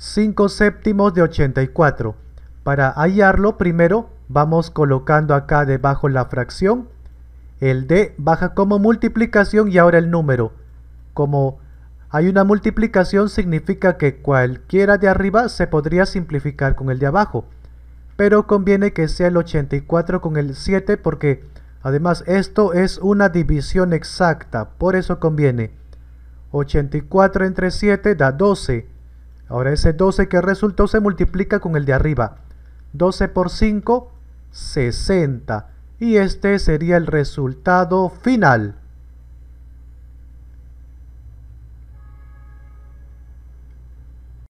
5 séptimos de 84. Para hallarlo primero vamos colocando acá debajo la fracción. El D baja como multiplicación y ahora el número. Como hay una multiplicación significa que cualquiera de arriba se podría simplificar con el de abajo. Pero conviene que sea el 84 con el 7 porque además esto es una división exacta. Por eso conviene. 84 entre 7 da 12. Ahora ese 12 que resultó se multiplica con el de arriba. 12 por 5, 60. Y este sería el resultado final.